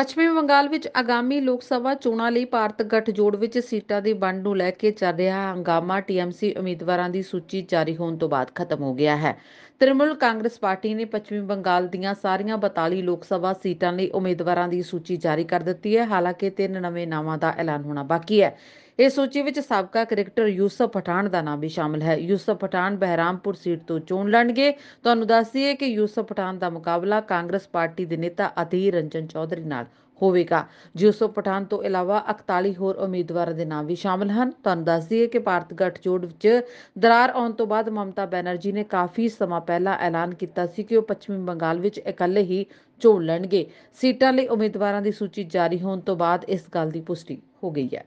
ਪੱਛਮੀ ਬੰਗਾਲ ਵਿੱਚ ਆਗਾਮੀ ਲੋਕ ਸਭਾ ਚੋਣਾਂ ਲਈ ਭਾਰਤ ਗੱਠਜੋੜ ਵਿੱਚ ਸੀਟਾਂ ਦੀ ਵੰਡ ਨੂੰ ਲੈ ਕੇ ਚੱਲ ਰਿਹਾ ਹੰਗਾਮਾ ਟੀਐਮਸੀ ਉਮੀਦਵਾਰਾਂ ਦੀ ਸੂਚੀ ਜਾਰੀ ਹੋਣ ਤੋਂ ਬਾਅਦ ਖਤਮ ਹੋ ਗਿਆ ਹੈ। ਤ੍ਰਿਮੂਲ ਕਾਂਗਰਸ ਪਾਰਟੀ ਨੇ ਪੱਛਮੀ ਬੰਗਾਲ ਦੀਆਂ ਸਾਰੀਆਂ 42 ਲੋਕ ਸਭਾ ਸੀਟਾਂ ਲਈ ਉਮੀਦਵਾਰਾਂ ਦੀ ਸੂਚੀ ਜਾਰੀ ਕਰ ਦਿੱਤੀ ਹੈ ਹਾਲਾਂਕਿ ਤਿੰਨ ਨਵੇਂ ਨਾਵਾਂ ਦਾ ਐਲਾਨ ਹੋਣਾ ਬਾਕੀ ਹੈ। ਇਸ ਸੂਚੀ ਵਿੱਚ ਸਾਬਕਾ ਕ੍ਰਿਕਟਰ ਯੂਸਫ ਪਠਾਨ ਦਾ ਨਾਮ ਵੀ ਸ਼ਾਮਲ ਹੈ ਯੂਸਫ ਪਠਾਨ ਬਹਿਰਾਮਪੁਰ ਸੀਟ ਤੋਂ ਚੋਣ ਲੜਨਗੇ ਤੁਹਾਨੂੰ ਦੱਸ ਦਈਏ ਕਿ ਯੂਸਫ ਪਠਾਨ ਦਾ ਮੁਕਾਬਲਾ ਕਾਂਗਰਸ ਪਾਰਟੀ ਦੇ ਨੇਤਾ ਅਧੀਰ ਰੰਜਨ ਚੌਧਰੀ ਨਾਲ ਹੋਵੇਗਾ ਯੂਸਫ ਪਠਾਨ ਤੋਂ ਇਲਾਵਾ 41 ਹੋਰ ਉਮੀਦਵਾਰਾਂ ਦੇ ਨਾਮ ਵੀ ਸ਼ਾਮਲ ਹਨ ਤੁਹਾਨੂੰ ਦੱਸ ਦਈਏ ਕਿ ਭਾਰਤ ਗੱਠਜੋੜ ਵਿੱਚ ਦਰਾਰ ਆਉਣ ਤੋਂ ਬਾਅਦ ਮਮਤਾ ਬੈਨਰਜੀ ਨੇ ਕਾਫੀ ਸਮਾਂ ਪਹਿਲਾਂ ਐਲਾਨ ਕੀਤਾ ਸੀ ਕਿ ਉਹ ਪੱਛਮੀ ਬੰਗਾਲ ਵਿੱਚ ਇਕੱਲੇ ਹੀ ਚੋਣ ਲੜਨਗੇ ਸੀਟਾਂ ਲਈ ਉਮੀਦਵਾਰਾਂ ਦੀ ਸੂਚੀ ਜਾਰੀ ਹੋਣ ਤੋਂ ਬਾਅਦ ਇਸ ਗੱਲ ਦੀ ਪੁਸ਼ਟੀ ਹੋ ਗਈ ਹੈ